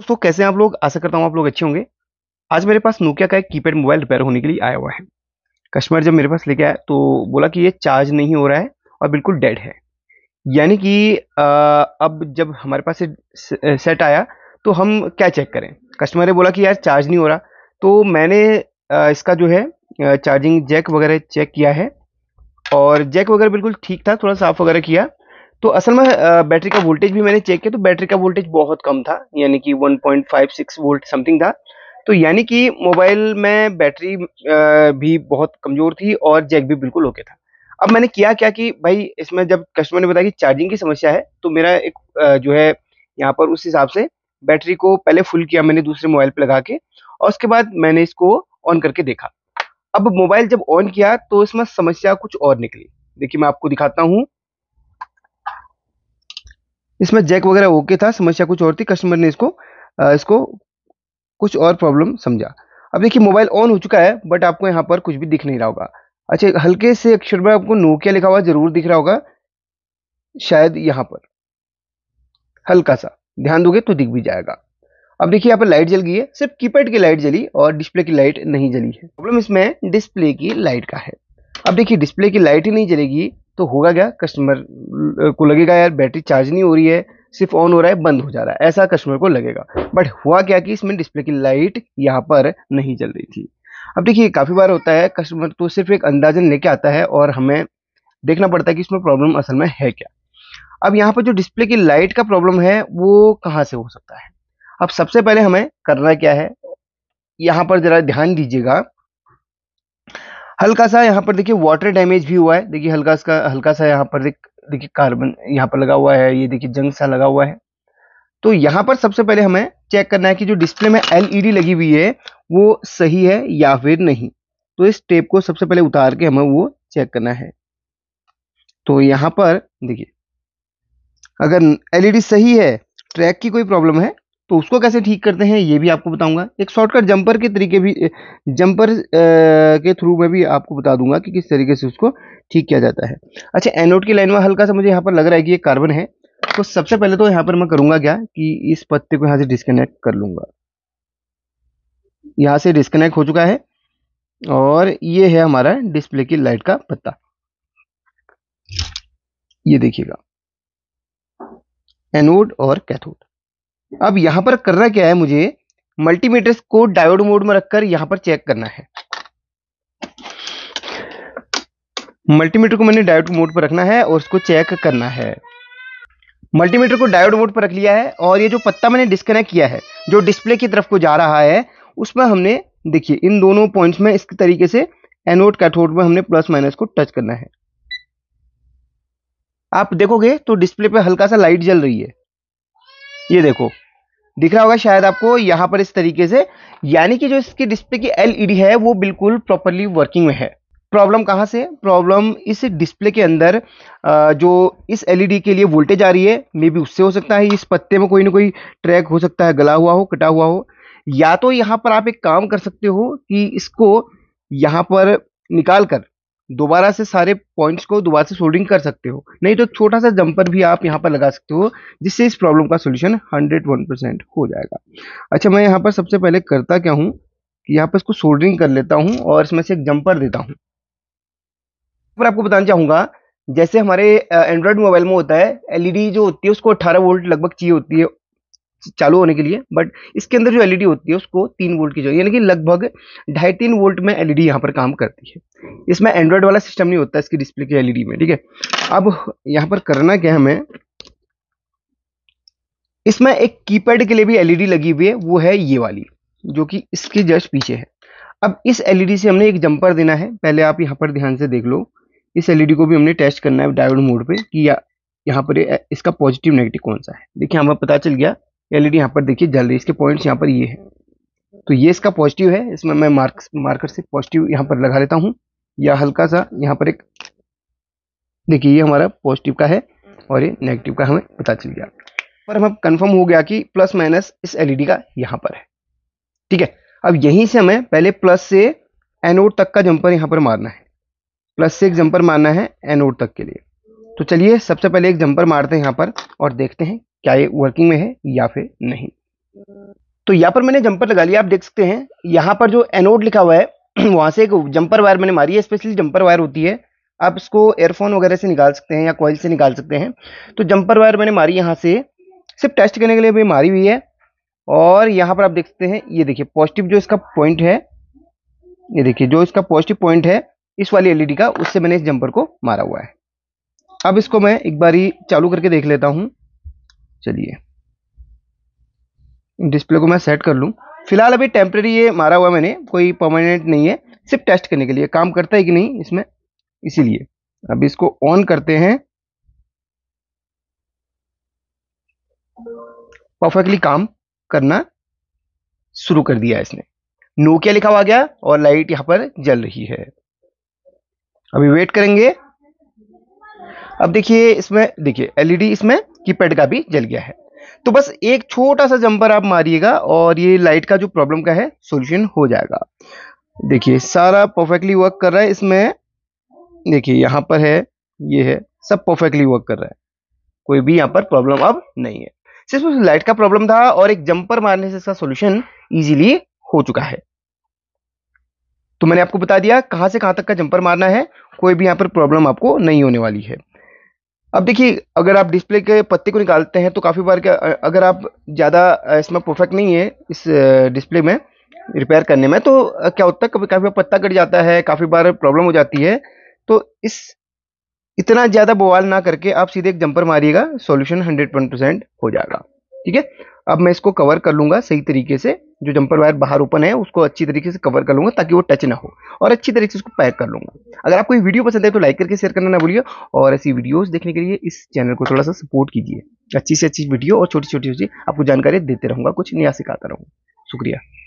दोस्तों कैसे आप लोग आशा करता हूँ आप लोग अच्छे होंगे आज मेरे पास नोकिया का एक कीपैड मोबाइल रिपेयर होने के लिए आया हुआ है कस्टमर जब मेरे पास लेके आया तो बोला कि ये चार्ज नहीं हो रहा है और बिल्कुल डेड है यानी कि अब जब हमारे पास ये सेट आया तो हम क्या चेक करें कस्टमर ने बोला कि यार चार्ज नहीं हो रहा तो मैंने इसका जो है चार्जिंग जैक वगैरह चेक किया है और जैक वगैरह बिल्कुल ठीक था थोड़ा साफ़ वगैरह किया तो असल में बैटरी का वोल्टेज भी मैंने चेक किया तो बैटरी का वोल्टेज बहुत कम था यानी कि 1.56 वोल्ट समथिंग था तो यानी कि मोबाइल में बैटरी भी बहुत कमज़ोर थी और जैक भी बिल्कुल ओके था अब मैंने किया क्या कि भाई इसमें जब कस्टमर ने बताया कि चार्जिंग की समस्या है तो मेरा एक जो है यहाँ पर उस हिसाब से बैटरी को पहले फुल किया मैंने दूसरे मोबाइल पर लगा के और उसके बाद मैंने इसको ऑन करके देखा अब मोबाइल जब ऑन किया तो इसमें समस्या कुछ और निकली देखिए मैं आपको दिखाता हूँ इसमें जैक वगैरह ओके था समस्या कुछ और थी कस्टमर ने इसको इसको कुछ और प्रॉब्लम समझा अब देखिए मोबाइल ऑन हो चुका है बट आपको यहाँ पर कुछ भी दिख नहीं रहा होगा अच्छा हल्के से अक्षर में आपको नोकिया लिखा हुआ जरूर दिख रहा होगा शायद यहाँ पर हल्का सा ध्यान दोगे तो दिख भी जाएगा अब देखिए यहाँ पर लाइट जल गई है सिर्फ कीपैड की लाइट जली और डिस्प्ले की लाइट नहीं जली है प्रॉब्लम इसमें डिस्प्ले की लाइट का है अब देखिए डिस्प्ले की लाइट ही नहीं जलेगी तो होगा क्या कस्टमर को लगेगा यार बैटरी चार्ज नहीं हो रही है सिर्फ ऑन हो रहा है बंद हो जा रहा है ऐसा कस्टमर को लगेगा बट हुआ क्या कि इसमें डिस्प्ले की लाइट यहाँ पर नहीं जल रही थी अब देखिए काफ़ी बार होता है कस्टमर तो सिर्फ एक अंदाजन लेके आता है और हमें देखना पड़ता है कि इसमें प्रॉब्लम असल में है क्या अब यहाँ पर जो डिस्प्ले की लाइट का प्रॉब्लम है वो कहाँ से हो सकता है अब सबसे पहले हमें करना क्या है यहाँ पर ज़रा ध्यान दीजिएगा हल्का सा यहाँ पर देखिए वाटर डैमेज भी हुआ है देखिए हल्का सा हल्का सा यहाँ पर देखिए कार्बन यहाँ पर लगा हुआ है ये देखिए जंग सा लगा हुआ है तो यहाँ पर सबसे पहले हमें चेक करना है कि जो डिस्प्ले में एलईडी e लगी हुई है वो सही है या फिर नहीं तो इस टेप को सबसे पहले उतार के हमें वो चेक करना है तो यहाँ पर देखिए अगर एलईडी e सही है ट्रैक की कोई प्रॉब्लम है तो उसको कैसे ठीक करते हैं ये भी आपको बताऊंगा एक शॉर्टकट जंपर के तरीके भी जंपर के थ्रू में भी आपको बता दूंगा कि किस तरीके से उसको ठीक किया जाता है अच्छा एनोड की लाइन में हल्का सा मुझे यहाँ पर लग रहा है कि ये कार्बन है तो सबसे पहले तो यहाँ पर मैं करूँगा क्या कि इस पत्ते को यहाँ से डिस्कनेक्ट कर लूँगा यहाँ से डिस्कनेक्ट हो चुका है और ये है हमारा डिस्प्ले की लाइट का पत्ता ये देखिएगा एनोड और कैथोड अब यहां पर करना क्या है मुझे मल्टीमीटर्स को डायोड मोड में रखकर यहां पर चेक करना है मल्टीमीटर को मैंने डायोड मोड पर रखना है और उसको चेक करना है मल्टीमीटर को डायोड मोड पर रख लिया है और ये जो पत्ता मैंने डिस्कनेक्ट किया है जो डिस्प्ले की तरफ को जा रहा है उसमें हमने देखिए इन दोनों पॉइंट्स में इस तरीके से एनोड कैथोड में हमने प्लस माइनस को टच करना है आप देखोगे तो डिस्प्ले पे हल्का सा लाइट जल रही है ये देखो दिख रहा होगा शायद आपको यहाँ पर इस तरीके से यानी कि जो इसकी डिस्प्ले की एलईडी e है वो बिल्कुल प्रॉपरली वर्किंग में है प्रॉब्लम कहाँ से प्रॉब्लम इस डिस्प्ले के अंदर जो इस एलईडी e के लिए वोल्टेज आ रही है मे बी उससे हो सकता है इस पत्ते में कोई ना कोई ट्रैक हो सकता है गला हुआ हो कटा हुआ हो या तो यहाँ पर आप एक काम कर सकते हो कि इसको यहाँ पर निकाल कर दोबारा से सारे पॉइंट्स को दोबारा से सोल्डिंग कर सकते हो नहीं तो एक छोटा सा जंपर भी आप यहाँ पर लगा सकते हो जिससे इस प्रॉब्लम का सोल्यूशन हंड्रेड वन परसेंट हो जाएगा अच्छा मैं यहाँ पर सबसे पहले करता क्या हूँ कि यहाँ पर इसको सोल्डरिंग कर लेता हूँ और इसमें से एक जंपर देता हूँ पर आपको बताना चाहूँगा जैसे हमारे एंड्रॉयड मोबाइल में होता है एलईडी e जो होती है उसको 18 वोल्ट लगभग चाहिए होती है चालू होने के लिए बट इसके अंदर जो एलईडी होती है उसको तीन वोल्ट की जरूरत यानी कि लगभग ढाई तीन वोल्ट में एलईडी यहां पर काम करती है इसमें एंड्रॉयड वाला सिस्टम नहीं होता इसकी डिस्प्ले की एलईडी में ठीक है अब यहाँ पर करना क्या हमें इसमें एक कीपैड के लिए भी एलईडी लगी हुई है वो है ये वाली जो कि इसके जस्ट पीछे है अब इस एलईडी से हमने एक जंपर देना है पहले आप यहाँ पर ध्यान से देख लो इस एलईडी को भी हमने टेस्ट करना है डायोड मोड पे कि या यहाँ पर इसका पॉजिटिव नेगेटिव कौन सा है देखिए हमें पता चल गया एलईडी e यहाँ पर देखिए जल रही इसके पॉइंट्स यहाँ पर ये है तो ये इसका पॉजिटिव है इसमें मैं मार्क मार्कर से पॉजिटिव यहाँ पर लगा लेता हूँ या हल्का सा यहाँ पर एक देखिए ये हमारा पॉजिटिव का है और ये नेगेटिव का हमें पता चल गया पर हमें कंफर्म हो गया कि प्लस माइनस इस एलईडी e का यहाँ पर है ठीक है अब यहीं से हमें पहले प्लस से एनोड तक का जंपर यहाँ पर मारना है प्लस से एक जंपर मारना है एनोड तक के लिए तो चलिए सबसे पहले एक जंपर मारते हैं यहाँ पर और देखते हैं क्या ये वर्किंग में है या फिर नहीं तो यहाँ पर मैंने जंपर लगा लिया आप देख सकते हैं यहाँ पर जो एनोड लिखा हुआ है वहाँ से एक जंपर वायर मैंने मारी है स्पेशली जंपर वायर होती है आप इसको एयरफोन वगैरह से निकाल सकते हैं या कॉइल से निकाल सकते हैं तो जंपर वायर मैंने मारी यहाँ से सिर्फ टेस्ट करने के लिए भी मारी हुई है और यहाँ पर आप देख सकते हैं ये देखिए पॉजिटिव जो इसका पॉइंट है ये देखिए जो इसका पॉजिटिव पॉइंट है इस वाली एलईडी e का उससे मैंने इस जंपर को मारा हुआ है अब इसको मैं एक ही चालू करके देख लेता हूँ चलिए डिस्प्ले को मैं सेट कर लूँ फिलहाल अभी टेम्प्रेरी ये मारा हुआ मैंने कोई परमानेंट नहीं है सिर्फ टेस्ट करने के लिए काम करता है कि नहीं इसमें इसीलिए अब इसको ऑन करते हैं परफेक्टली काम करना शुरू कर दिया इसने नोकिया लिखा हुआ गया और लाइट यहां पर जल रही है अभी वेट करेंगे अब देखिए इसमें देखिए एलईडी इसमें कीपैड का भी जल गया है तो बस एक छोटा सा जंपर आप मारिएगा और ये लाइट का जो प्रॉब्लम का है सोल्यूशन हो जाएगा देखिए सारा परफेक्टली वर्क कर रहा है इसमें देखिए यहाँ पर है ये है सब परफेक्टली वर्क कर रहा है कोई भी यहाँ पर प्रॉब्लम अब नहीं है सिर्फ लाइट का प्रॉब्लम था और एक जंपर मारने से इसका सोल्यूशन ईजिली हो चुका है तो मैंने आपको बता दिया कहां से कहां तक का जंपर मारना है कोई भी यहां पर प्रॉब्लम आपको नहीं होने वाली है अब देखिए अगर आप डिस्प्ले के पत्ते को निकालते हैं तो काफ़ी बार क्या अगर आप ज़्यादा इसमें परफेक्ट नहीं है इस डिस्प्ले में रिपेयर करने में तो क्या होता है कभी काफ़ी बार पत्ता कट जाता है काफ़ी बार प्रॉब्लम हो जाती है तो इस इतना ज़्यादा बवाल ना करके आप सीधे एक जंपर मारिएगा सॉल्यूशन 100 परसेंट हो जाएगा ठीक है अब मैं इसको कवर कर लूँगा सही तरीके से जो जंपर वायर बाहर ओपन है उसको अच्छी तरीके से कवर कर लूँगा ताकि वो टच ना हो और अच्छी तरीके से उसको पैक कर लूँगा अगर आपको ये वीडियो पसंद है तो लाइक करके शेयर करना ना भूलिए और ऐसी वीडियोस देखने के लिए इस चैनल को थोड़ा सा सपोर्ट कीजिए अच्छी से अच्छी वीडियो और छोटी छोटी छोटी आपको जानकारी देते रहूँगा कुछ नया सिखाता रहूँगा शुक्रिया